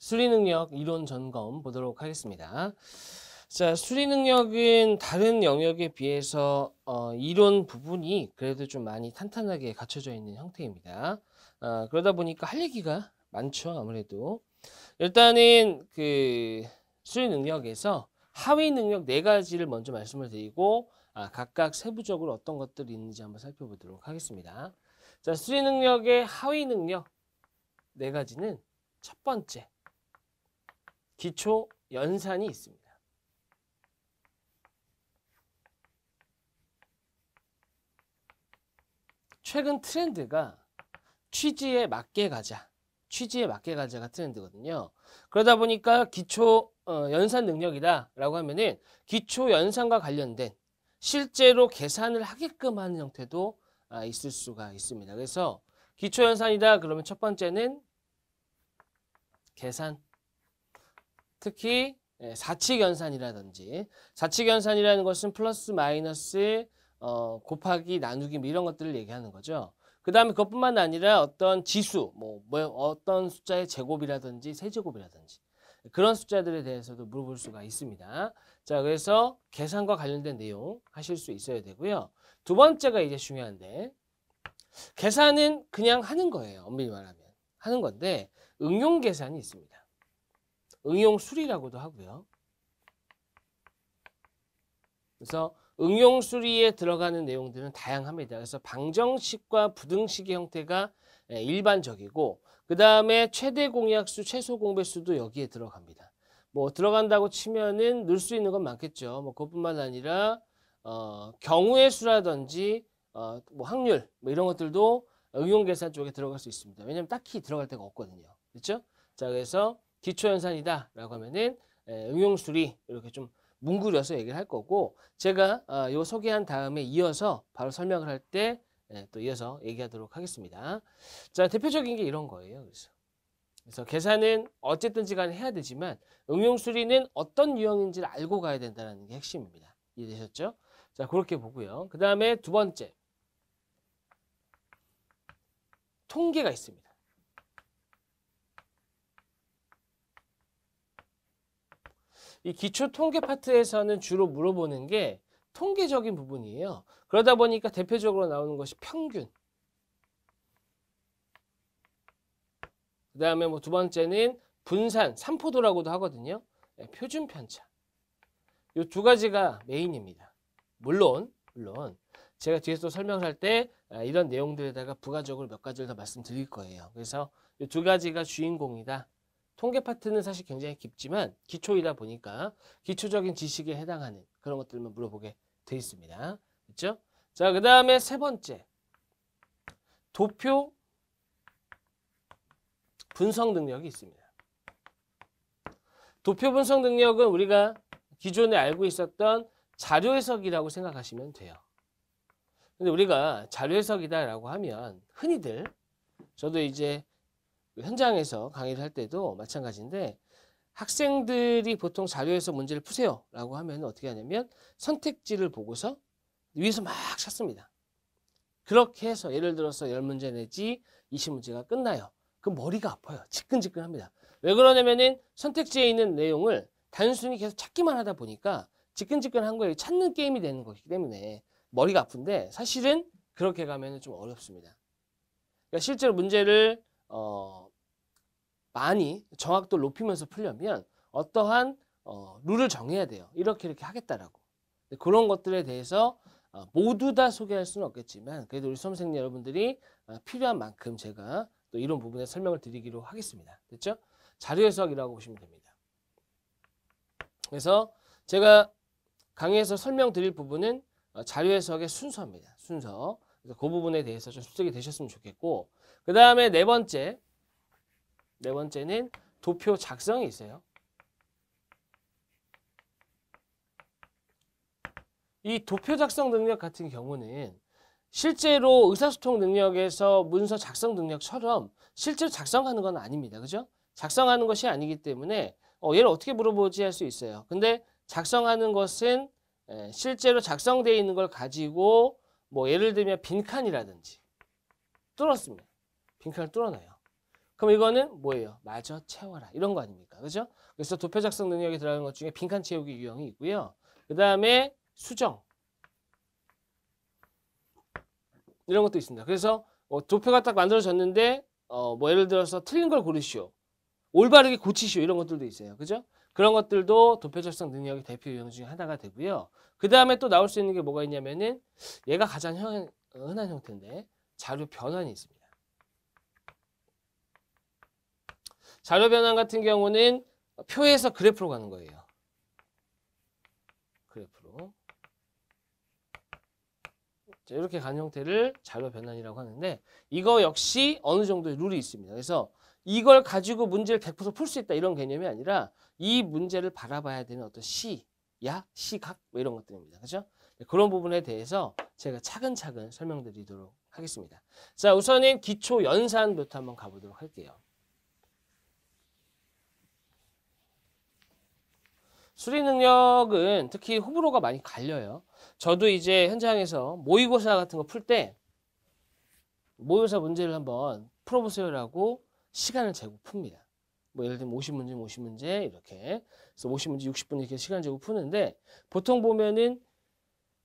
수리능력 이론 점검 보도록 하겠습니다. 자, 수리능력은 다른 영역에 비해서 어, 이론 부분이 그래도 좀 많이 탄탄하게 갖춰져 있는 형태입니다. 어, 그러다 보니까 할 얘기가 많죠, 아무래도. 일단은 그 수리능력에서 하위 능력 네 가지를 먼저 말씀을 드리고 아, 각각 세부적으로 어떤 것들이 있는지 한번 살펴보도록 하겠습니다. 자, 수리 능력의 하위 능력 네 가지는 첫 번째, 기초 연산이 있습니다. 최근 트렌드가 취지에 맞게 가자. 취지에 맞게 가자가 트렌드거든요. 그러다 보니까 기초 어, 연산 능력이다라고 하면은 기초 연산과 관련된 실제로 계산을 하게끔 하는 형태도 아, 있을 수가 있습니다. 그래서 기초 연산이다 그러면 첫 번째는 계산 특히 예, 사칙연산이라든지 사칙연산이라는 것은 플러스 마이너스 어, 곱하기 나누기 뭐 이런 것들을 얘기하는 거죠. 그 다음에 그것뿐만 아니라 어떤 지수, 뭐, 뭐 어떤 숫자의 제곱이라든지 세제곱이라든지 그런 숫자들에 대해서도 물어볼 수가 있습니다. 자, 그래서 계산과 관련된 내용 하실 수 있어야 되고요. 두 번째가 이제 중요한데 계산은 그냥 하는 거예요. 엄밀히 말하면 하는 건데 응용 계산이 있습니다. 응용수리라고도 하고요. 그래서 응용수리에 들어가는 내용들은 다양합니다. 그래서 방정식과 부등식의 형태가 예, 일반적이고 그 다음에 최대 공약수, 최소 공배수도 여기에 들어갑니다. 뭐 들어간다고 치면은 넣을 수 있는 건 많겠죠. 뭐 그것뿐만 아니라 어, 경우의 수라든지 어, 뭐 확률 뭐 이런 것들도 응용 계산 쪽에 들어갈 수 있습니다. 왜냐하면 딱히 들어갈 데가 없거든요. 그렇죠? 자 그래서 기초연산이다 라고 하면은 예, 응용수리 이렇게 좀 뭉그려서 얘기를 할 거고 제가 어, 요 소개한 다음에 이어서 바로 설명을 할 때또 예, 이어서 얘기하도록 하겠습니다. 자 대표적인 게 이런 거예요. 그래서 그래서 계산은 어쨌든지 간에 해야 되지만 응용수리는 어떤 유형인지를 알고 가야 된다는 게 핵심입니다. 이해되셨죠? 자 그렇게 보고요. 그 다음에 두 번째 통계가 있습니다. 이 기초 통계 파트에서는 주로 물어보는 게 통계적인 부분이에요. 그러다 보니까 대표적으로 나오는 것이 평균. 그 다음에 뭐 두 번째는 분산, 삼포도라고도 하거든요. 네, 표준 편차. 이 두 가지가 메인입니다. 물론, 물론 제가 뒤에서 설명을 할때 아, 이런 내용들에다가 부가적으로 몇 가지를 더 말씀드릴 거예요. 그래서 이 두 가지가 주인공이다. 통계 파트는 사실 굉장히 깊지만 기초이다 보니까 기초적인 지식에 해당하는 그런 것들만 물어보게 돼 있습니다. 그렇죠? 자, 그 다음에 세 번째 도표 분석 능력이 있습니다. 도표 분석 능력은 우리가 기존에 알고 있었던 자료 해석이라고 생각하시면 돼요. 근데 우리가 자료 해석이다라고 하면 흔히들 저도 이제 현장에서 강의를 할 때도 마찬가지인데 학생들이 보통 자료에서 문제를 푸세요 라고 하면 어떻게 하냐면 선택지를 보고서 위에서 막 찾습니다. 그렇게 해서 예를 들어서 10문제 내지 20문제가 끝나요. 그 머리가 아파요. 지끈지끈합니다. 왜 그러냐면은 선택지에 있는 내용을 단순히 계속 찾기만 하다 보니까 지끈지끈한 거예요. 찾는 게임이 되는 것이기 때문에 머리가 아픈데 사실은 그렇게 가면 좀 어렵습니다. 그러니까 실제로 문제를 어, 많이 정확도 높이면서 풀려면 어떠한 어, 룰을 정해야 돼요. 이렇게 이렇게 하겠다라고. 그런 것들에 대해서 어, 모두 다 소개할 수는 없겠지만 그래도 우리 수험생 여러분들이 어, 필요한 만큼 제가 또 이런 부분에 설명을 드리기로 하겠습니다. 됐죠? 자료 해석이라고 보시면 됩니다. 그래서 제가 강의에서 설명드릴 부분은 어, 자료 해석의 순서입니다. 순서. 그래서 그 부분에 대해서 좀 숙적이 되셨으면 좋겠고 그 다음에 네 번째 네 번째는 도표 작성이 있어요. 이 도표 작성 능력 같은 경우는 실제로 의사소통 능력에서 문서 작성 능력처럼 실제로 작성하는 건 아닙니다. 그죠? 작성하는 것이 아니기 때문에 어, 얘를 어떻게 물어보지 할 수 있어요. 근데 작성하는 것은 실제로 작성되어 있는 걸 가지고 뭐 예를 들면 빈칸이라든지 뚫었습니다. 빈칸을 뚫어놔요. 그럼 이거는 뭐예요? 마저 채워라. 이런 거 아닙니까? 그죠? 그래서 도표 작성 능력이 들어가는 것 중에 빈칸 채우기 유형이 있고요. 그 다음에 수정. 이런 것도 있습니다. 그래서 뭐 도표가 딱 만들어졌는데 어, 뭐 예를 들어서 틀린 걸 고르시오. 올바르게 고치시오. 이런 것들도 있어요. 그죠? 그런 것들도 도표 작성 능력의 대표 유형 중에 하나가 되고요. 그 다음에 또 나올 수 있는 게 뭐가 있냐면은 얘가 가장 흔한 형태인데 자료 변환이 있습니다. 자료 변환 같은 경우는 표에서 그래프로 가는 거예요. 그래프로. 자, 이렇게 간 형태를 자료 변환이라고 하는데 이거 역시 어느 정도의 룰이 있습니다. 그래서 이걸 가지고 문제를 100%풀 수 있다 이런 개념이 아니라 이 문제를 바라봐야 되는 어떤 시야, 시각 뭐 이런 것들입니다. 그죠? 렇 네, 그런 부분에 대해서 제가 차근차근 설명드리도록 하겠습니다. 자, 우선은 기초 연산부터 한번 가보도록 할게요. 수리 능력은 특히 호불호가 많이 갈려요. 저도 이제 현장에서 모의고사 같은 거 풀 때 모의고사 문제를 한번 풀어보세요라고 시간을 재고 풉니다. 뭐 예를 들면 50문제, 50문제 이렇게 그래서 50문제, 60분 이렇게 시간 재고 푸는데 보통 보면은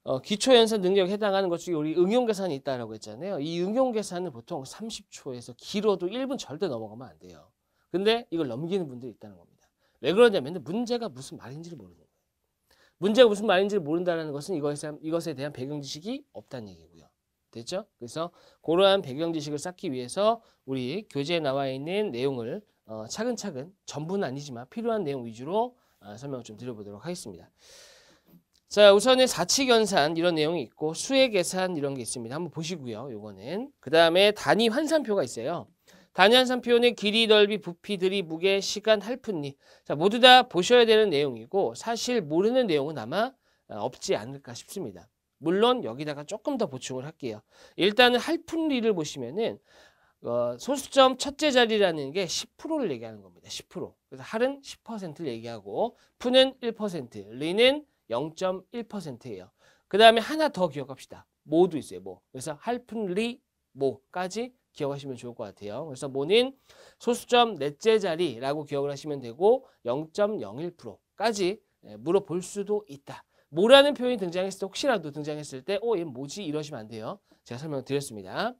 어, 기초연산 능력에 해당하는 것 중에 우리 응용계산이 있다라고 했잖아요. 이 응용계산은 보통 30초에서 길어도 1분 절대 넘어가면 안 돼요. 근데 이걸 넘기는 분들이 있다는 겁니다. 왜 그러냐면 문제가 무슨 말인지를 모르는 거예요. 문제가 무슨 말인지를 모른다는 것은 이것에, 이것에 대한 배경 지식이 없다는 얘기고요. 됐죠? 그래서 그러한 배경 지식을 쌓기 위해서 우리 교재에 나와 있는 내용을 어, 차근차근 전부는 아니지만 필요한 내용 위주로 어, 설명을 좀 드려보도록 하겠습니다. 자 우선은 사칙연산 이런 내용이 있고 수의 계산 이런 게 있습니다. 한번 보시고요. 요거는 그 다음에 단위 환산표가 있어요. 단연산 표현의 길이, 넓이, 부피, 들이, 무게, 시간, 할푼리 자 모두 다 보셔야 되는 내용이고 사실 모르는 내용은 아마 어, 없지 않을까 싶습니다. 물론 여기다가 조금 더 보충을 할게요. 일단은 할푼리를 보시면은 어, 소수점 첫째 자리라는 게 10%를 얘기하는 겁니다. 10%. 그래서 할은 10%를 얘기하고 푸는 1%, 리는 0.1%예요. 그 다음에 하나 더 기억합시다. 모두 있어요. 뭐. 그래서 할푼 리뭐까지 기억하시면 좋을 것 같아요. 그래서 모닝 소수점 넷째 자리라고 기억을 하시면 되고 0.01%까지 예, 물어볼 수도 있다. 뭐라는 표현이 등장했을 때 혹시라도 등장했을 때 어, 얘 뭐지? 이러시면 안 돼요. 제가 설명을 드렸습니다.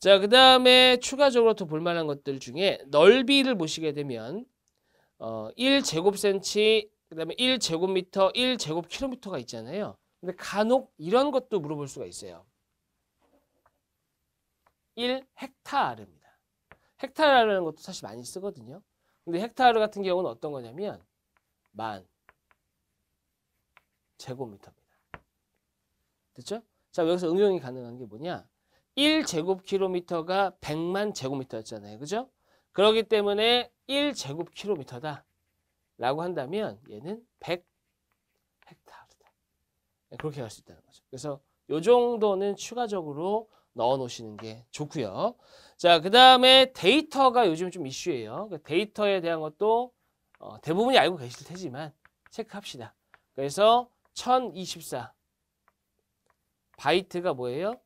자, 그 다음에 추가적으로 더 볼만한 것들 중에 넓이를 보시게 되면 어, 1제곱센치, 그 다음에 1제곱미터, 1제곱킬로미터가 있잖아요. 근데 간혹 이런 것도 물어볼 수가 있어요. 1헥타르입니다. 헥타르라는 것도 사실 많이 쓰거든요. 근데 헥타르 같은 경우는 어떤 거냐면 만 제곱미터입니다. 됐죠? 자, 여기서 응용이 가능한 게 뭐냐? 1제곱킬로미터가 100만 제곱미터였잖아요. 그죠? 그러기 때문에 1제곱킬로미터다. 라고 한다면 얘는 100 헥타르다. 네, 그렇게 할 수 있다는 거죠. 그래서 이 정도는 추가적으로 넣어 놓으시는 게 좋고요. 자, 그 다음에 데이터가 요즘 좀 이슈예요. 그 데이터에 대한 것도 어, 대부분이 알고 계실 테지만 체크합시다. 그래서 1024 바이트가 뭐예요?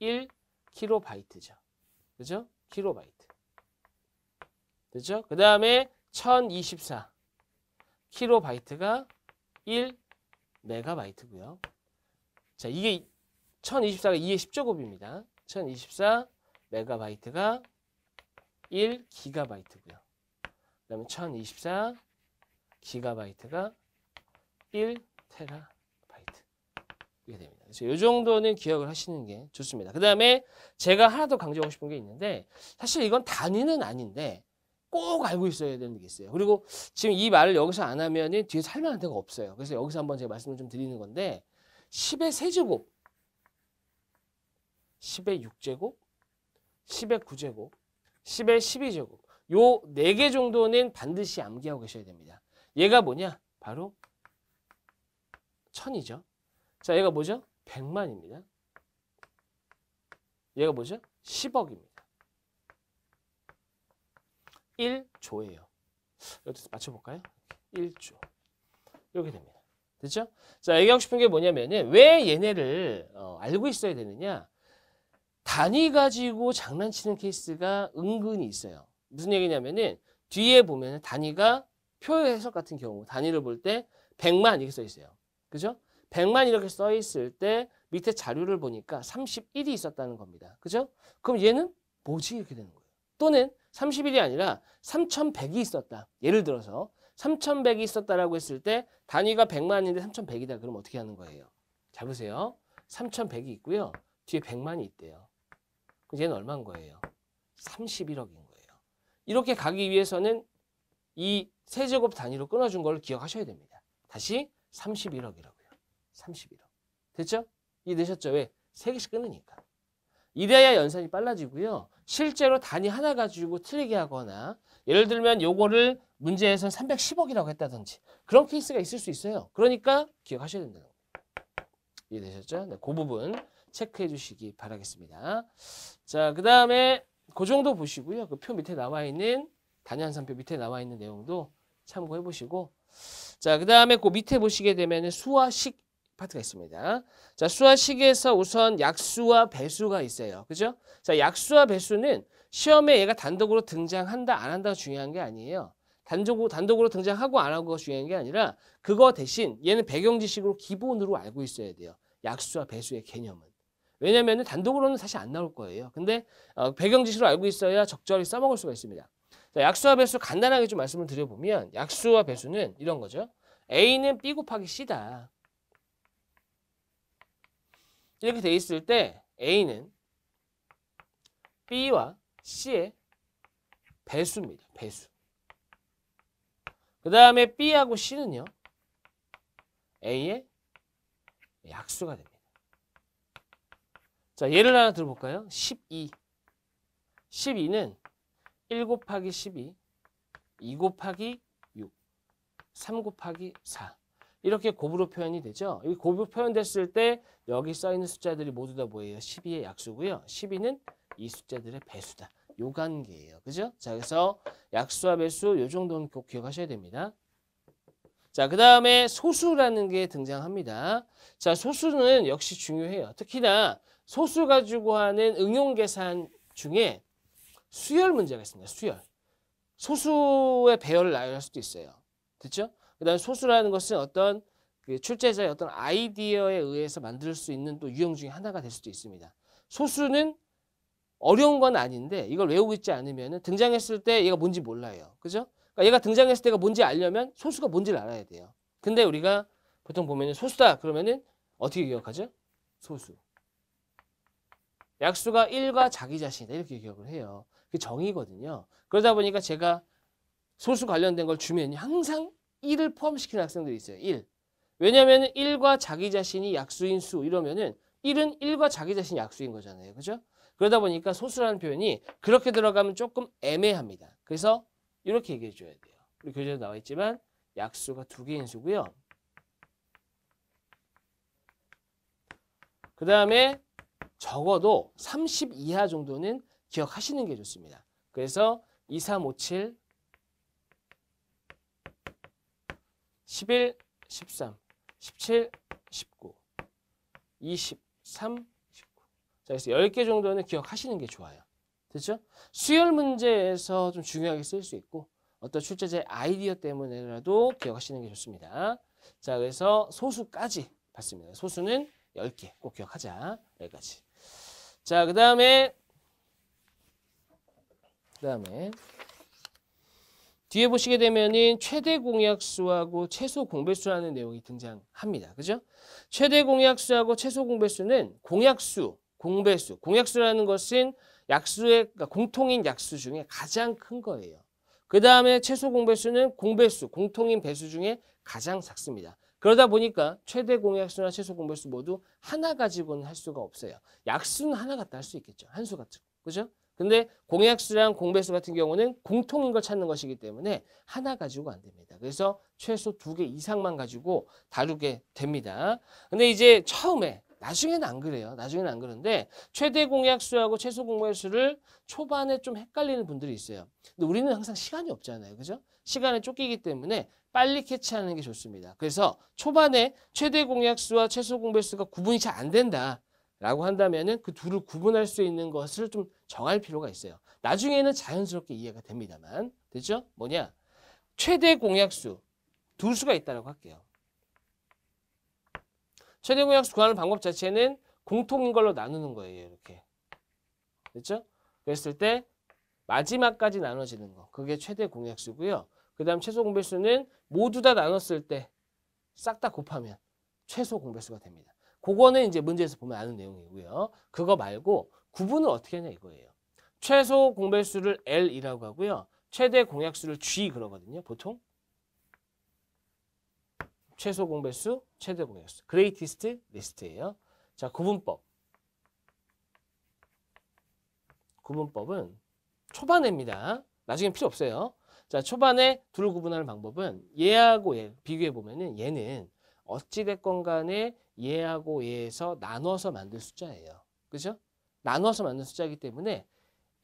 1 킬로바이트죠. 그죠? 킬로바이트. 그죠? 그 다음에 1024 킬로바이트가 1 메가바이트고요. 자, 이게 1024가 2의 1 0조곱입니다 1024 메가바이트가 1 기가바이트고요. 그다음에 1024 기가바이트가 1 테라바이트 이게 됩니다. 그래서 이 정도는 기억을 하시는 게 좋습니다. 그다음에 제가 하나 더 강조하고 싶은 게 있는데 사실 이건 단위는 아닌데 꼭 알고 있어야 되는 게 있어요. 그리고 지금 이 말을 여기서 안하면 뒤에 설명한 데가 없어요. 그래서 여기서 한번 제가 말씀을 좀 드리는 건데 10의 세제곱 10의 6제곱, 10의 9제곱, 10의 12제곱 요 네 개 정도는 반드시 암기하고 계셔야 됩니다. 얘가 뭐냐? 바로 천이죠. 자, 얘가 뭐죠? 100만입니다. 얘가 뭐죠? 10억입니다. 1조예요. 여기서 맞춰볼까요? 1조. 이렇게 됩니다. 됐죠? 자, 얘기하고 싶은 게뭐냐면왜 얘네를 어, 알고 있어야 되느냐? 단위 가지고 장난치는 케이스가 은근히 있어요. 무슨 얘기냐면은 뒤에 보면 단위가 표 해석 같은 경우 단위를 볼 때 100만 이렇게 써 있어요. 그죠? 100만 이렇게 써 있을 때 밑에 자료를 보니까 31이 있었다는 겁니다. 그죠? 그럼 얘는 뭐지? 이렇게 되는 거예요. 또는 31이 아니라 3100이 있었다. 예를 들어서 3100이 있었다라고 했을 때 단위가 100만인데 3100이다. 그럼 어떻게 하는 거예요? 잘 보세요. 3100이 있고요. 뒤에 100만이 있대요. 얘는 얼마인 거예요? 31억인 거예요. 이렇게 가기 위해서는 이 세제곱 단위로 끊어준 걸 기억하셔야 됩니다. 다시 31억이라고요. 31억. 됐죠? 이해되셨죠? 왜? 3개씩 끊으니까. 이래야 연산이 빨라지고요. 실제로 단위 하나 가지고 틀리게 하거나 예를 들면 요거를 문제에선 310억이라고 했다든지 그런 케이스가 있을 수 있어요. 그러니까 기억하셔야 된다는 거예요. 이해되셨죠? 네, 그 부분 체크해 주시기 바라겠습니다. 자, 그 다음에 그 정도 보시고요. 그 표 밑에 나와 있는 단연산표 밑에 나와 있는 내용도 참고해 보시고 자, 그 다음에 그 밑에 보시게 되면 수와식 파트가 있습니다. 자, 수와식에서 우선 약수와 배수가 있어요. 그죠? 자, 약수와 배수는 시험에 얘가 단독으로 등장한다, 안 한다가 중요한 게 아니에요. 단독으로, 단독으로 등장하고 안 하고가 중요한 게 아니라 그거 대신 얘는 배경 지식으로 기본으로 알고 있어야 돼요. 약수와 배수의 개념은. 왜냐면 단독으로는 사실 안 나올 거예요. 근데 어, 배경 지시로 알고 있어야 적절히 써먹을 수가 있습니다. 자, 약수와 배수 간단하게 좀 말씀을 드려보면 약수와 배수는 이런 거죠. A는 B 곱하기 C다. 이렇게 돼 있을 때 A는 B와 C의 배수입니다. 배수. 그 다음에 B하고 C는요. A의 약수가 됩니다. 자, 예를 하나 들어볼까요? 12. 12는 1 곱하기 12, 2 곱하기 6, 3 곱하기 4. 이렇게 곱으로 표현이 되죠. 이 곱으로 표현됐을 때 여기 써있는 숫자들이 모두 다 뭐예요? 12의 약수고요. 12는 이 숫자들의 배수다. 요 관계예요. 그죠? 자, 그래서 약수와 배수 요 정도는 꼭 기억하셔야 됩니다. 자, 그 다음에 소수라는 게 등장합니다. 자, 소수는 역시 중요해요. 특히나 소수 가지고 하는 응용 계산 중에 수열 문제가 있습니다. 수열. 소수의 배열을 나열할 수도 있어요. 됐죠? 그 다음에 소수라는 것은 어떤 그 출제자의 어떤 아이디어에 의해서 만들 수 있는 또 유형 중에 하나가 될 수도 있습니다. 소수는 어려운 건 아닌데 이걸 외우고 있지 않으면 등장했을 때 얘가 뭔지 몰라요. 그죠? 그러니까 얘가 등장했을 때가 뭔지 알려면 소수가 뭔지를 알아야 돼요. 근데 우리가 보통 보면 소수다 그러면은 어떻게 기억하죠? 소수. 약수가 1과 자기 자신이다 이렇게 기억을 해요. 그게 정의거든요. 그러다 보니까 제가 소수 관련된 걸 주면 항상 1을 포함시키는 학생들이 있어요. 1. 왜냐하면 1과 자기 자신이 약수인 수 이러면은 1은 1과 자기 자신이 약수인 거잖아요. 그죠? 그러다 보니까 소수라는 표현이 그렇게 들어가면 조금 애매합니다. 그래서 이렇게 얘기해 줘야 돼요. 우리 교재에 나와 있지만 약수가 두 개인 수고요. 그 다음에 적어도 30 이하 정도는 기억하시는 게 좋습니다. 그래서 2, 3, 5, 7, 11, 13, 17, 19, 20, 3, 19. 자, 그래서 10개 정도는 기억하시는 게 좋아요. 됐죠? 수열 문제에서 좀 중요하게 쓸 수 있고 어떤 출제자의 아이디어 때문에라도 기억하시는 게 좋습니다. 자, 그래서 소수까지 봤습니다. 소수는 10개 꼭 기억하자. 여기까지. 자, 그 다음에 그 다음에 뒤에 보시게 되면은 최대 공약수하고 최소 공배수라는 내용이 등장합니다. 그죠? 최대 공약수하고 최소 공배수는 공약수, 공배수. 공약수라는 것은 약수의 그러니까 공통인 약수 중에 가장 큰 거예요. 그 다음에 최소 공배수는 공배수, 공통인 배수 중에 가장 작습니다. 그러다 보니까 최대 공약수나 최소 공배수 모두 하나 가지고는 할 수가 없어요. 약수는 하나 갖다 할 수 있겠죠. 한 수 같은 거. 그죠? 근데 공약수랑 공배수 같은 경우는 공통인 걸 찾는 것이기 때문에 하나 가지고 안 됩니다. 그래서 최소 두 개 이상만 가지고 다루게 됩니다. 근데 이제 처음에 나중에는 안 그래요. 나중에는 안 그런데 최대 공약수하고 최소 공약수를 초반에 좀 헷갈리는 분들이 있어요. 근데 우리는 항상 시간이 없잖아요. 그죠? 시간에 쫓기기 때문에 빨리 캐치하는 게 좋습니다. 그래서 초반에 최대 공약수와 최소 공배수가 구분이 잘 안 된다. 라고 한다면 그 둘을 구분할 수 있는 것을 좀 정할 필요가 있어요. 나중에는 자연스럽게 이해가 됩니다만. 됐죠? 뭐냐? 최대 공약수 두 수가 있다고 라 할게요. 최대 공약수 구하는 방법 자체는 공통인 걸로 나누는 거예요. 이렇게. 됐죠? 그랬을 때 마지막까지 나눠지는 거. 그게 최대 공약수고요. 그 다음 최소 공배수는 모두 다 나눴을 때 싹 다 곱하면 최소 공배수가 됩니다. 그거는 이제 문제에서 보면 아는 내용이고요. 그거 말고 구분을 어떻게 하냐 이거예요. 최소 공배수를 L이라고 하고요. 최대 공약수를 G 그러거든요. 보통 최소 공배수, 최대 공약수. 그레이티스트 리스트예요. 자, 구분법. 구분법은 초반입니다. 나중엔 필요 없어요. 자, 초반에 둘로 구분하는 방법은 얘하고 얘 비교해 보면은 얘는 어찌 됐건 간에 얘하고 얘에서 나눠서 만든 숫자예요. 그죠? 나눠서 만든 숫자이기 때문에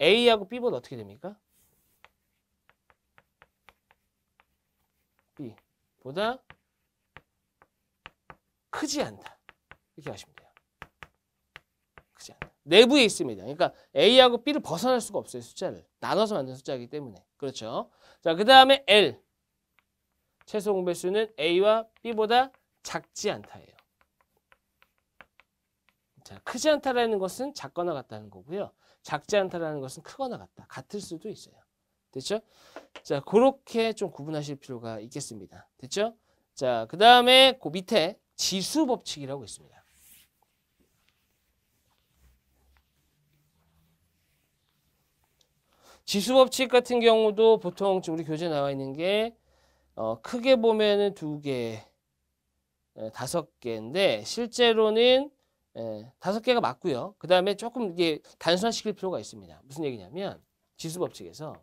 A하고 B보다 어떻게 됩니까? B보다 크지 않다. 이렇게 하시면 돼요. 크지 않다. 내부에 있습니다. 그러니까 A하고 B를 벗어날 수가 없어요. 숫자를. 나눠서 만든 숫자이기 때문에. 그렇죠. 자, 그 다음에 L. 최소 공배수는 A와 B보다 작지 않다예요. 자, 크지 않다라는 것은 작거나 같다는 거고요. 작지 않다라는 것은 크거나 같다. 같을 수도 있어요. 됐죠? 자, 그렇게 좀 구분하실 필요가 있겠습니다. 됐죠? 자, 그 다음에 그 밑에 지수 법칙이라고 있습니다. 지수 법칙 같은 경우도 보통 지금 우리 교재 나와 있는 게 어, 크게 보면은 두 개, 다섯 개인데 실제로는 다섯 개가 맞고요. 그 다음에 조금 이게 단순화시킬 필요가 있습니다. 무슨 얘기냐면 지수 법칙에서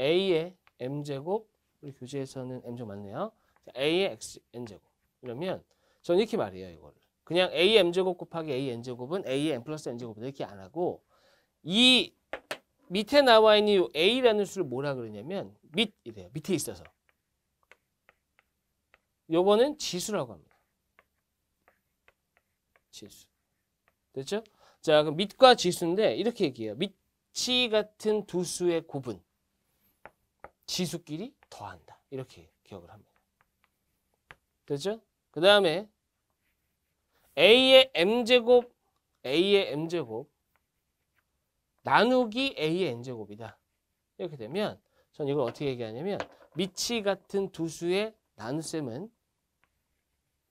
A의 m제곱 우리 교재에서는 m제곱 맞네요. A의 xn제곱 이러면 저는 이렇게 말해요 이거를 그냥 am제곱 곱하기 an제곱은 an 플러스 n 제곱보 이렇게 안 하고 이 밑에 나와 있는 이 a라는 수를 뭐라 그러냐면 밑 이래요. 밑에 있어서. 요거는 지수라고 합니다. 지수. 됐죠? 자, 그럼 밑과 지수인데 이렇게 얘기해요. 밑이 같은 두 수의 곱은 지수끼리 더한다. 이렇게 기억을 합니다. 됐죠? 그 다음에 a의 m제곱 a의 m제곱 나누기 a의 n제곱이다. 이렇게 되면 전 이걸 어떻게 얘기하냐면 미치 같은 두 수의 나눗셈은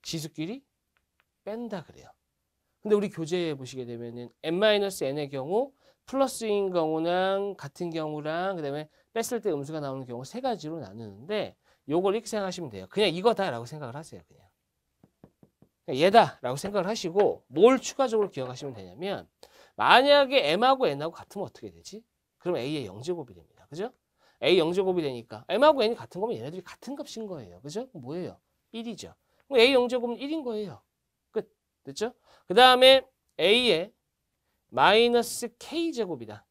지수끼리 뺀다 그래요. 근데 우리 교재에 보시게 되면은 n-n의 경우 플러스인 경우랑 같은 경우랑 그다음에 뺐을 때 음수가 나오는 경우 세 가지로 나누는데 요걸 이렇게 생각하시면 돼요. 그냥 이거다라고 생각을 하세요. 그냥. 그러니까 얘다라고 생각을 하시고 뭘 추가적으로 기억하시면 되냐면 만약에 m하고 n하고 같으면 어떻게 되지? 그럼 a의 영제곱이 됩니다. 그죠? a 영제곱이 되니까 m하고 n이 같은 거면 얘네들이 같은 값인 거예요. 그죠? 뭐예요? 1이죠. 그럼 a 영제곱은 1인 거예요. 끝. 됐죠? 그 다음에 a의 마이너스 k제곱이다.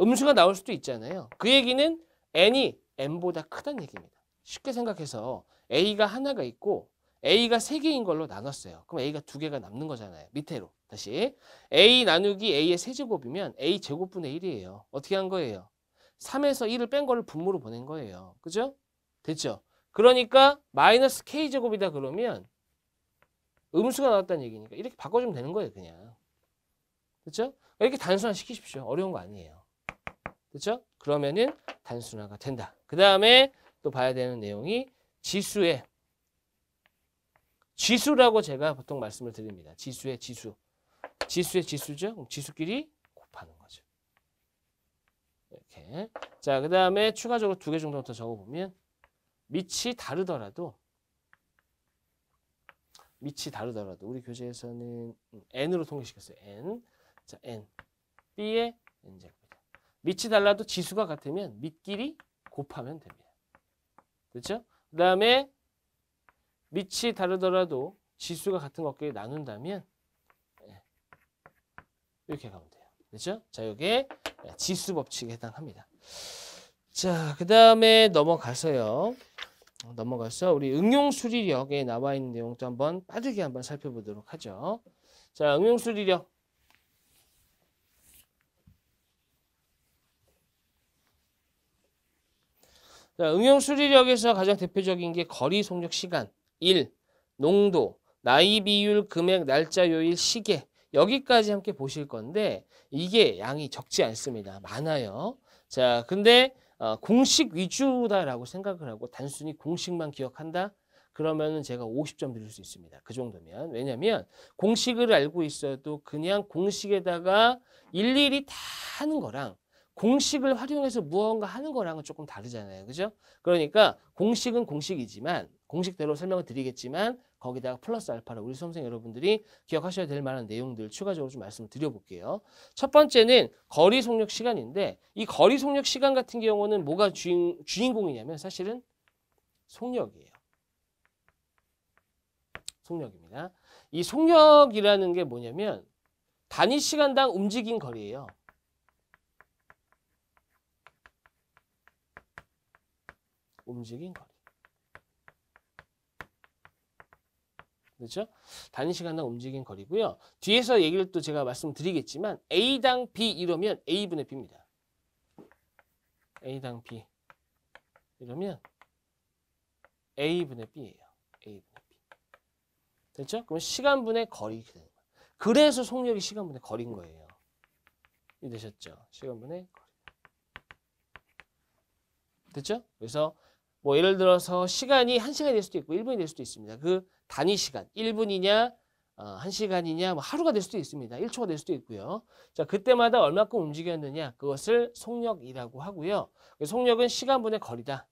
음수가 나올 수도 있잖아요. 그 얘기는 n이 n보다 크다는 얘기입니다. 쉽게 생각해서 a가 하나가 있고 A가 3개인 걸로 나눴어요. 그럼 A가 2개가 남는 거잖아요. 밑에로 다시 A 나누기 A의 세제곱이면 A 제곱분의 1이에요. 어떻게 한 거예요? 3에서 1을 뺀 거를 분모로 보낸 거예요. 그죠? 됐죠? 그러니까 마이너스 K제곱이다 그러면 음수가 나왔다는 얘기니까 이렇게 바꿔주면 되는 거예요. 그냥. 됐죠? 그러니까 이렇게 단순화 시키십시오. 어려운 거 아니에요. 됐죠? 그러면은 단순화가 된다. 그 다음에 또 봐야 되는 내용이 지수의 지수라고 제가 보통 말씀을 드립니다. 지수의 지수. 지수의 지수죠. 지수끼리 곱하는 거죠. 이렇게. 자, 그 다음에 추가적으로 두 개 정도 더 적어보면 밑이 다르더라도 밑이 다르더라도 우리 교재에서는 n으로 통일시켰어요. n. 자, n. b의 n제곱이다. 밑이 달라도 지수가 같으면 밑끼리 곱하면 됩니다. 그렇죠? 그 다음에 밑이 다르더라도 지수가 같은 것끼리 나눈다면 예, 이렇게 가면 돼요. 그렇죠? 자, 이게 예, 지수 법칙에 해당합니다. 자, 그 다음에 넘어가서요. 넘어가서 우리 응용수리력에 나와 있는 내용도 한번 빠르게 한번 살펴보도록 하죠. 자, 응용수리력. 자, 응용수리력에서 가장 대표적인 게 거리 속력 시간. 일, 농도, 나이 비율, 금액, 날짜, 요일, 시계 여기까지 함께 보실 건데 이게 양이 적지 않습니다. 많아요. 자, 근데 어, 공식 위주다라고 생각을 하고 단순히 공식만 기억한다? 그러면 은 제가 50점 드릴 수 있습니다. 그 정도면. 왜냐면 공식을 알고 있어도 그냥 공식에다가 일일이 다 하는 거랑 공식을 활용해서 무언가 하는 거랑은 조금 다르잖아요. 그죠? 그러니까 공식은 공식이지만 공식대로 설명을 드리겠지만 거기다가 플러스 알파로 우리 수험생 여러분들이 기억하셔야 될 만한 내용들 추가적으로 좀 말씀을 드려볼게요. 첫 번째는 거리 속력 시간인데 이 거리 속력 시간 같은 경우는 뭐가 주인, 주인공이냐면 사실은 속력이에요. 속력입니다. 이 속력이라는 게 뭐냐면 단위 시간당 움직인 거리예요. 움직인 거리. 그렇죠? 단위 시간당 움직인 거리고요. 뒤에서 얘기를 또 제가 말씀드리겠지만 A당 B 이러면 A분의 B입니다. A당 B 이러면 A분의 B예요. A분의 B. 됐죠? 그렇죠? 그럼 시간분의 거리 그래서 속력이 시간분의 거리인 거예요. 이해되셨죠? 시간분의 거리. 됐죠? 그래서 뭐 예를 들어서 시간이 한시간이될 수도 있고 일분이될 수도 있습니다. 그 단위 시간 1분이냐 어, 1시간이냐 뭐 하루가 될 수도 있습니다. 1초가 될 수도 있고요. 자, 그때마다 얼마큼 움직였느냐 그것을 속력이라고 하고요. 속력은 시간분의 거리다.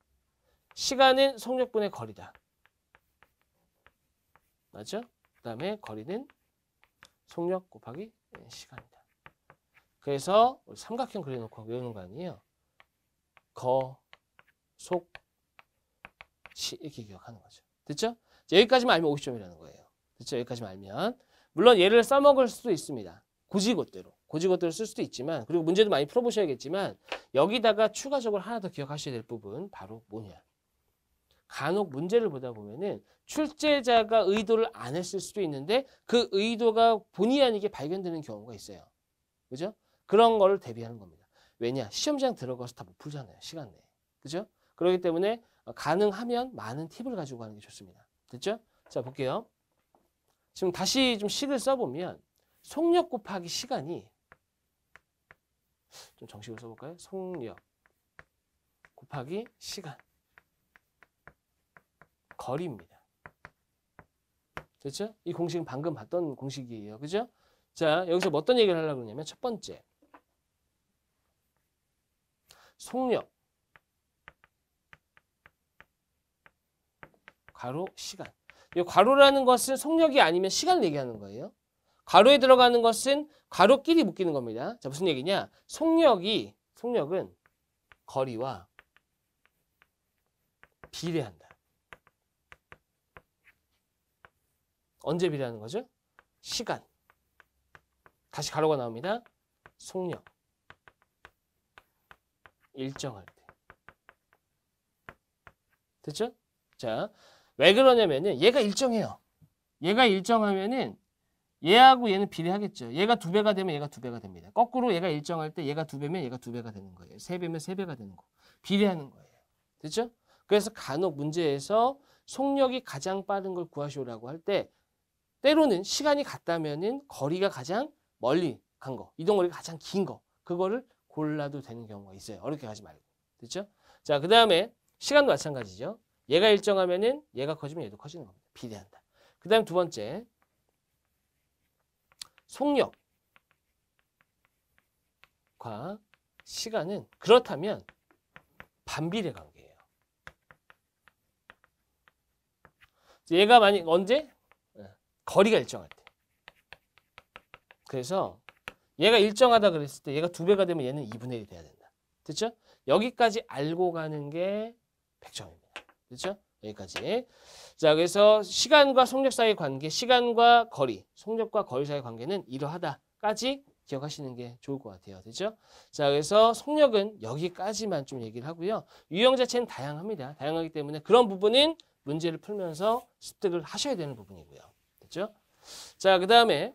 시간은 속력분의 거리다. 맞죠? 그 다음에 거리는 속력 곱하기 예, 시간이다. 그래서 삼각형 그려놓고 외우는 거 아니에요. 거, 속, 시 이렇게 기억하는 거죠. 됐죠? 여기까지만 알면 50점이라는 거예요. 그렇죠? 여기까지만 알면. 물론 얘를 써먹을 수도 있습니다. 고지것대로. 고지것대로 쓸 수도 있지만 그리고 문제도 많이 풀어보셔야겠지만 여기다가 추가적으로 하나 더 기억하셔야 될 부분 바로 뭐냐. 간혹 문제를 보다 보면은 출제자가 의도를 안 했을 수도 있는데 그 의도가 본의 아니게 발견되는 경우가 있어요. 그죠? 그런 거를 대비하는 겁니다. 왜냐? 시험장 들어가서 다 못 풀잖아요. 시간 내에. 그죠? 그렇기 때문에 가능하면 많은 팁을 가지고 가는 게 좋습니다. 됐죠? 자, 볼게요. 지금 다시 좀 식을 써보면 속력 곱하기 시간이 좀 정식으로 써볼까요? 속력 곱하기 시간 거리입니다. 됐죠? 이 공식은 방금 봤던 공식이에요. 그죠? 자, 여기서 뭐 어떤 얘기를 하려고 그러냐면 첫 번째 속력 괄호 시간. 이 괄호라는 것은 속력이 아니면 시간을 얘기하는 거예요. 괄호에 들어가는 것은 괄호끼리 묶이는 겁니다. 자, 무슨 얘기냐? 속력이 속력은 거리와 비례한다. 언제 비례하는 거죠? 시간. 다시 가로가 나옵니다. 속력. 일정할 때. 됐죠? 자, 왜 그러냐면은 얘가 일정해요. 얘가 일정하면은 얘하고 얘는 비례하겠죠. 얘가 두 배가 되면 얘가 두 배가 됩니다. 거꾸로 얘가 일정할 때 얘가 두 배면 얘가 두 배가 되는 거예요. 세 배면 세 배가 되는 거. 비례하는 거예요. 됐죠? 그래서 간혹 문제에서 속력이 가장 빠른 걸 구하시오라고 할 때 때로는 시간이 같다면은 거리가 가장 멀리 간 거, 이동 거리가 가장 긴 거, 그거를 골라도 되는 경우가 있어요. 어렵게 가지 말고. 됐죠? 자, 그 다음에 시간도 마찬가지죠. 얘가 일정하면은 얘가 커지면 얘도 커지는 겁니다. 비례한다. 그 다음 두 번째 속력과 시간은 그렇다면 반비례 관계예요. 얘가 많이 언제? 예, 거리가 일정할 때. 그래서 얘가 일정하다 그랬을 때 얘가 두배가 되면 얘는 2분의 1이 돼야 된다. 됐죠? 여기까지 알고 가는 게 100점입니다. 그렇죠? 여기까지. 자, 그래서 시간과 속력 사이의 관계, 시간과 거리, 속력과 거리 사이의 관계는 이러하다까지 기억하시는 게 좋을 것 같아요. 되죠? 자, 그래서 속력은 여기까지만 좀 얘기를 하고요. 유형 자체는 다양합니다. 다양하기 때문에 그런 부분은 문제를 풀면서 습득을 하셔야 되는 부분이고요. 됐죠? 자, 그 다음에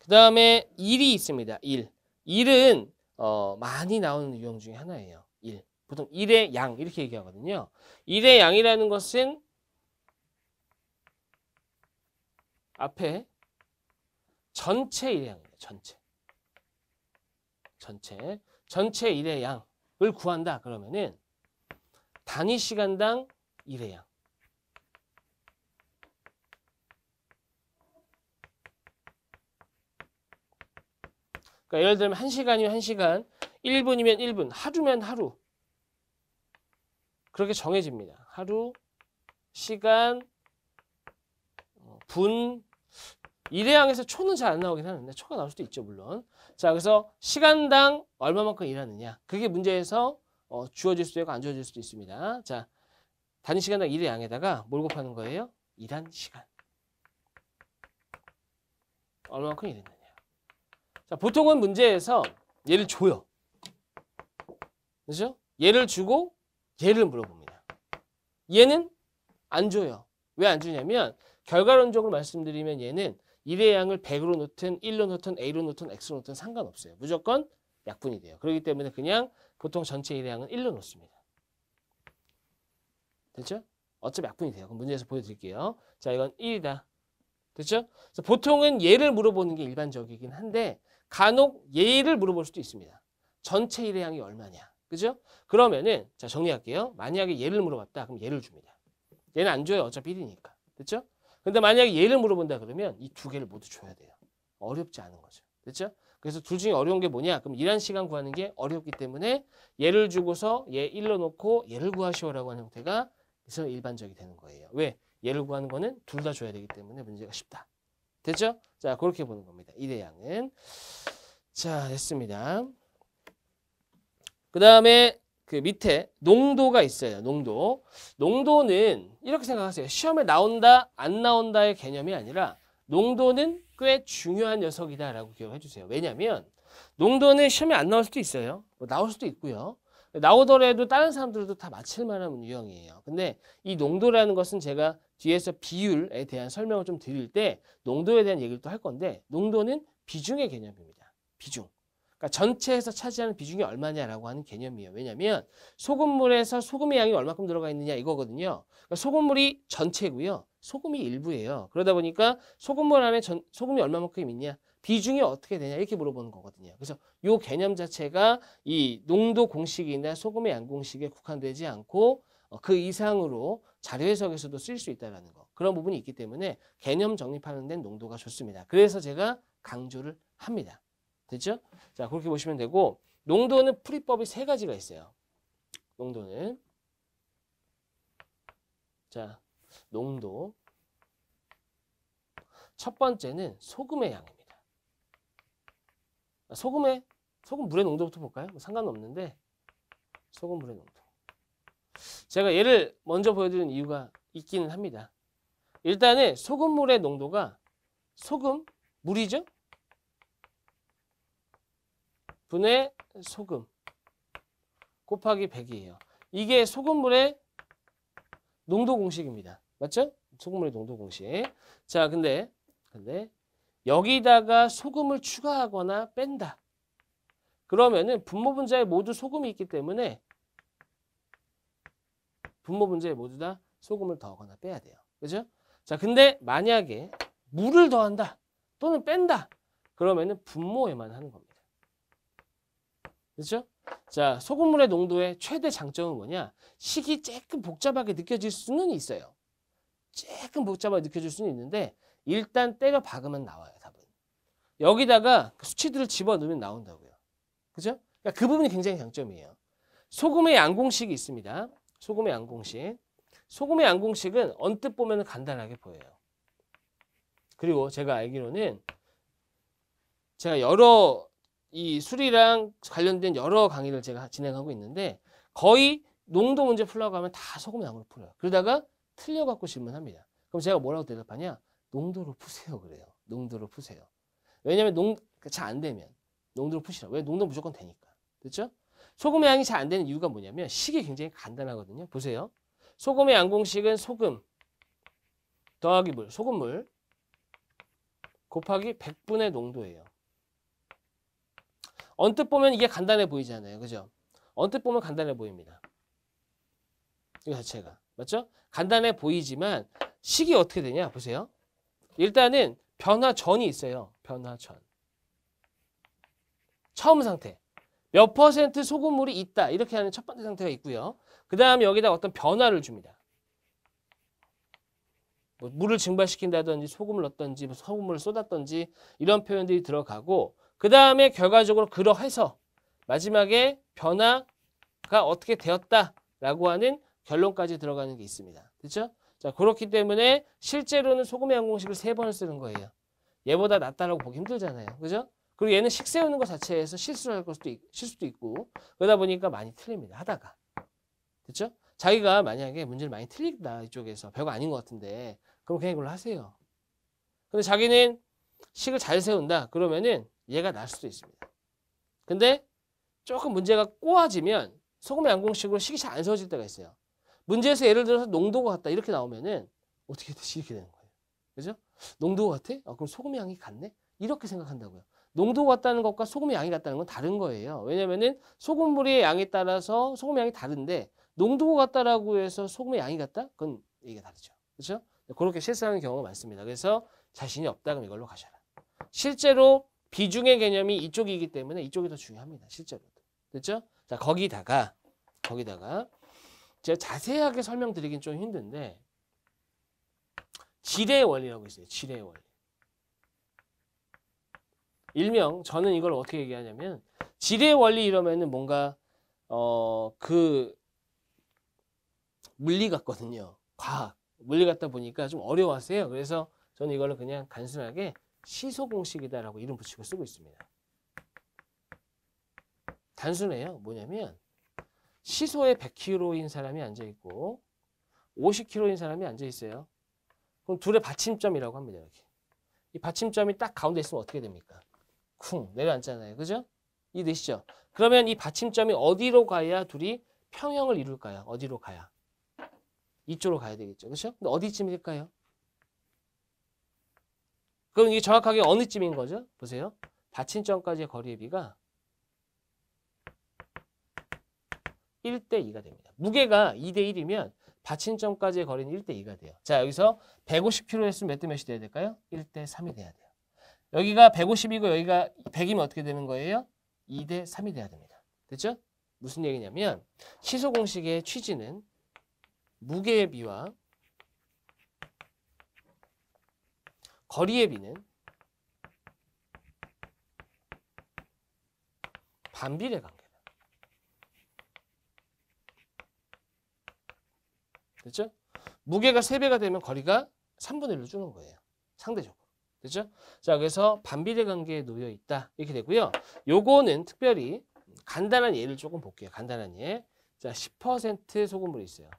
그 다음에 일이 있습니다. 일. 일은 어, 많이 나오는 유형 중에 하나예요. 1. 보통 1의 양 이렇게 얘기하거든요. 1의 양이라는 것은 앞에 전체 1의 양이에요. 전체. 전체. 전체 1의 양을 구한다. 그러면은 단위 시간당 1의 양. 그러니까 예를 들면 1시간이면 1시간, 1분이면 1분, 하루면 하루. 그렇게 정해집니다. 하루, 시간, 어, 분, 일회양에서 초는 잘 안 나오긴 하는데 초가 나올 수도 있죠 물론 자 그래서 시간당 얼마만큼 일하느냐 그게 문제에서 어, 주어질 수도 있고 안 주어질 수도 있습니다 자 단위 시간당 일회양에다가뭘 곱하는 거예요? 일한 시간 얼마만큼 일했나요? 자, 보통은 문제에서 얘를 줘요. 그죠? 얘를 주고 얘를 물어봅니다. 얘는 안 줘요. 왜 안 주냐면 결과론적으로 말씀드리면 얘는 1의 양을 100으로 놓든 1로 놓든 A로 놓든 X로 놓든 상관없어요. 무조건 약분이 돼요. 그렇기 때문에 그냥 보통 전체 1의 양은 1로 놓습니다. 됐죠? 어차피 약분이 돼요. 그럼 문제에서 보여드릴게요. 자 이건 1이다. 그렇죠? 보통은 예를 물어보는 게 일반적이긴 한데 간혹 예의를 물어볼 수도 있습니다. 전체 일의양이 얼마냐. 그죠? 그러면은 자 정리할게요. 만약에 예를 물어봤다. 그럼 예를 줍니다. 얘는 안 줘요. 어차피 1이니까. 그렇죠? 근데 만약에 예를 물어본다 그러면 이 두 개를 모두 줘야 돼요. 어렵지 않은 거죠. 그렇죠? 그래서 둘 중에 어려운 게 뭐냐? 그럼 일한 시간 구하는 게 어렵기 때문에 예를 주고서 얘 일러 놓고 예를 구하시오라고 하는 형태가 그래서 일반적이 되는 거예요. 왜? 얘를 구하는 거는 둘 다 줘야 되기 때문에 문제가 쉽다. 됐죠? 자, 그렇게 보는 겁니다. 이대양은. 자, 됐습니다. 그 다음에 그 밑에 농도가 있어요. 농도. 농도는 이렇게 생각하세요. 시험에 나온다, 안 나온다의 개념이 아니라 농도는 꽤 중요한 녀석이다라고 기억해 주세요. 왜냐면 농도는 시험에 안 나올 수도 있어요. 뭐 나올 수도 있고요. 나오더라도 다른 사람들도 다 맞힐 만한 유형이에요. 근데 이 농도라는 것은 제가 뒤에서 비율에 대한 설명을 좀 드릴 때 농도에 대한 얘기를 또 할 건데 농도는 비중의 개념입니다. 비중. 그러니까 전체에서 차지하는 비중이 얼마냐라고 하는 개념이에요. 왜냐하면 소금물에서 소금의 양이 얼마큼 들어가 있느냐 이거거든요. 그러니까 소금물이 전체고요. 소금이 일부예요. 그러다 보니까 소금물 안에 전, 소금이 얼마만큼 있냐 비중이 어떻게 되냐 이렇게 물어보는 거거든요. 그래서 요 개념 자체가 이 농도 공식이나 소금의 양 공식에 국한되지 않고 어, 그 이상으로 자료 해석에서도 쓸 수 있다는 거 그런 부분이 있기 때문에 개념 정립하는 데는 농도가 좋습니다. 그래서 제가 강조를 합니다. 됐죠? 자 그렇게 보시면 되고 농도는 풀이법이 세 가지가 있어요. 농도는 자 농도 첫 번째는 소금의 양입니다. 소금의 소금 물의 농도부터 볼까요? 뭐 상관없는데 소금 물의 농도 제가 얘를 먼저 보여드리는 이유가 있기는 합니다. 일단은 소금물의 농도가 소금, 물이죠? 분의 소금 곱하기 100이에요. 이게 소금물의 농도 공식입니다. 맞죠? 소금물의 농도 공식. 자, 근데 근데 여기다가 소금을 추가하거나 뺀다. 그러면은 분모 분자에 모두 소금이 있기 때문에 분모 분자에 모두 다 소금을 더하거나 빼야 돼요. 그죠? 자, 근데 만약에 물을 더한다 또는 뺀다 그러면은 분모에만 하는 겁니다. 그죠 자, 소금물의 농도의 최대 장점은 뭐냐? 식이 조금 복잡하게 느껴질 수는 있어요. 조금 복잡하게 느껴질 수는 있는데 일단 때려 박으면 나와요, 답은. 여기다가 그 수치들을 집어넣으면 나온다고요. 그죠? 그러니까 그 부분이 굉장히 장점이에요. 소금의 양공식이 있습니다. 소금의 양 공식. 소금의 양 공식은 언뜻 보면 간단하게 보여요. 그리고 제가 알기로는 제가 여러 이 술이랑 관련된 여러 강의를 제가 진행하고 있는데 거의 농도 문제 풀려고 하면 다 소금 양으로 풀어요. 그러다가 틀려갖고 질문합니다. 그럼 제가 뭐라고 대답하냐? 농도로 푸세요. 그래요. 농도로 푸세요. 왜냐면 농, 잘 안 되면 농도로 푸시라. 왜? 농도 무조건 되니까. 그렇죠? 소금의 양이 잘 안 되는 이유가 뭐냐면 식이 굉장히 간단하거든요. 보세요. 소금의 양공식은 소금 더하기 물, 소금물 곱하기 100분의 농도예요. 언뜻 보면 이게 간단해 보이잖아요. 그죠? 언뜻 보면 간단해 보입니다. 이 자체가. 맞죠? 간단해 보이지만 식이 어떻게 되냐 보세요. 일단은 변화전이 있어요. 변화전. 처음 상태. 몇 퍼센트 소금물이 있다 이렇게 하는 첫 번째 상태가 있고요. 그 다음에 여기다 어떤 변화를 줍니다. 뭐 물을 증발시킨다든지 소금을 넣었던지 뭐 소금물을 쏟았던지 이런 표현들이 들어가고 그 다음에 결과적으로 그러해서 마지막에 변화가 어떻게 되었다라고 하는 결론까지 들어가는 게 있습니다. 그렇죠? 자 그렇기 때문에 실제로는 소금의 양공식을 세 번을 쓰는 거예요. 얘보다 낫다라고 보기 힘들잖아요. 그죠? 그리고 얘는 식 세우는 것 자체에서 실수를 할 것도 있, 실수도 있고 그러다 보니까 많이 틀립니다. 하다가. 됐죠? 자기가 만약에 문제를 많이 틀린다 이쪽에서 별거 아닌 것 같은데 그럼 그냥 이걸로 하세요. 근데 자기는 식을 잘 세운다 그러면은 얘가 날 수도 있습니다. 근데 조금 문제가 꼬아지면 소금 양공식으로 식이 잘 안 세워질 때가 있어요. 문제에서 예를 들어서 농도가 같다 이렇게 나오면은 어떻게 되지 이렇게 되는 거예요. 그죠? 농도가 같아? 아, 그럼 소금 양이 같네? 이렇게 생각한다고요. 농도가 같다는 것과 소금의 양이 같다는 건 다른 거예요. 왜냐면은 소금물의 양에 따라서 소금 양이 다른데 농도 같다라고 해서 소금의 양이 같다? 그건 얘기가 다르죠. 그렇죠? 그렇게 실수하는 경우가 많습니다. 그래서 자신이 없다 그럼 이걸로 가셔라. 실제로 비중의 개념이 이쪽이기 때문에 이쪽이 더 중요합니다. 실제로. 됐죠? 자, 거기다가 거기다가 제가 자세하게 설명드리긴 좀 힘든데 지뢰의 원리라고 있어요. 지뢰의 원리. 일명 저는 이걸 어떻게 얘기하냐면 지뢰 원리 이러면은 뭔가 어 그 물리 같거든요. 과학 물리 같다 보니까 좀 어려워하세요. 그래서 저는 이걸 그냥 간순하게 시소 공식이다라고 이름 붙이고 쓰고 있습니다. 단순해요. 뭐냐면 시소에 100kg인 사람이 앉아 있고 50kg인 사람이 앉아 있어요. 그럼 둘의 받침점이라고 합니다. 이렇게 이 받침점이 딱 가운데 있으면 어떻게 됩니까? 쿵 내려앉잖아요. 그죠? 이해되시죠? 그러면 이 받침점이 어디로 가야 둘이 평형을 이룰까요? 어디로 가야? 이쪽으로 가야 되겠죠. 그렇죠? 근데 어디쯤일까요? 그럼 이게 정확하게 어느쯤인 거죠? 보세요. 받침점까지의 거리의 비가 1대 2가 됩니다. 무게가 2대 1이면 받침점까지의 거리는 1대 2가 돼요. 자, 여기서 1 5 0 k m 했으면 몇 대 몇이 돼야 될까요? 1대 3이 돼야 돼요. 여기가 150이고 여기가 100이면 어떻게 되는 거예요? 2대 3이 돼야 됩니다. 됐죠? 무슨 얘기냐면 시소 공식의 취지는 무게의 비와 거리의 비는 반비례 관계다. 됐죠? 무게가 3배가 되면 거리가 3분의 1로 주는 거예요. 상대적으로. 되죠? 자, 그래서 반비례 관계에 놓여 있다. 이렇게 되고요. 요거는 특별히 간단한 예를 조금 볼게요. 간단한 예. 자, 10% 소금물이 있어요.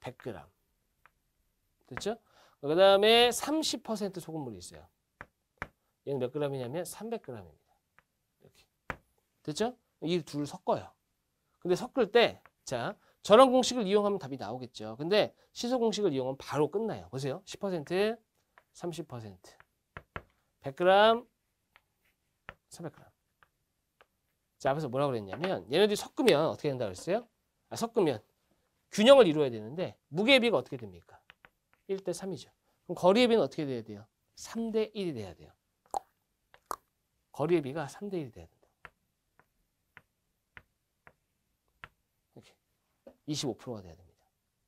100g. 됐죠? 그 다음에 30% 소금물이 있어요. 얘는 몇 g이냐면 300g입니다. 이렇게. 됐죠? 이 둘 섞어요. 근데 섞을 때, 자, 저런 공식을 이용하면 답이 나오겠죠. 근데 시소 공식을 이용하면 바로 끝나요. 보세요. 10%, 30%. 100g, 300g. 자, 앞에서 뭐라고 그랬냐면 얘네들이 섞으면 어떻게 된다고 그랬어요? 아, 섞으면 균형을 이루어야 되는데 무게 비가 어떻게 됩니까? 1대 3이죠. 그럼 거리의 비는 어떻게 돼야 돼요? 3대 1이 돼야 돼요. 거리의 비가 3대 1이 돼야 된다. 이렇게 25%가 돼야 됩니다.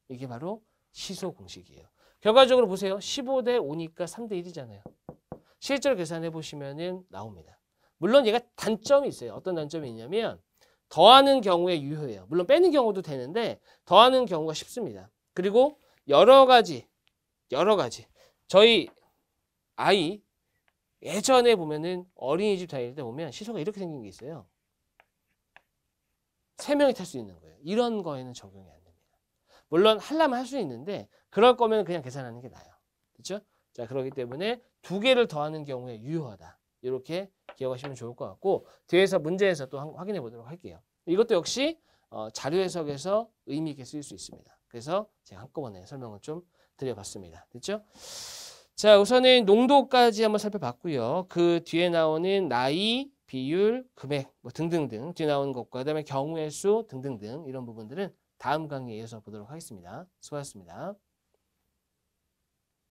이게 바로 시소 공식이에요. 결과적으로 보세요. 15대 5니까 3대 1이잖아요. 실제로 계산해 보시면 나옵니다. 물론 얘가 단점이 있어요. 어떤 단점이 있냐면 더하는 경우에 유효해요. 물론 빼는 경우도 되는데 더하는 경우가 쉽습니다. 그리고 여러 가지 여러 가지 저희 아이 예전에 보면은 어린이집 다닐 때 보면 시소가 이렇게 생긴 게 있어요. 세 명이 탈 수 있는 거예요. 이런 거에는 적용이 안 됩니다. 물론 할라면 할 수 있는데 그럴 거면 그냥 계산하는 게 나아요. 그렇죠? 자 그렇기 때문에 두 개를 더하는 경우에 유효하다. 이렇게 기억하시면 좋을 것 같고 뒤에서 문제에서 또 확인해 보도록 할게요. 이것도 역시 어, 자료 해석에서 의미 있게 쓰일 수 있습니다. 그래서 제가 한꺼번에 설명을 좀 드려봤습니다. 됐죠? 자 우선은 농도까지 한번 살펴봤고요. 그 뒤에 나오는 나이, 비율, 금액 뭐 등등등 뒤에 나오는 것과 그다음에 경우의 수 등등등 이런 부분들은 다음 강의에 이어서 보도록 하겠습니다. 수고하셨습니다.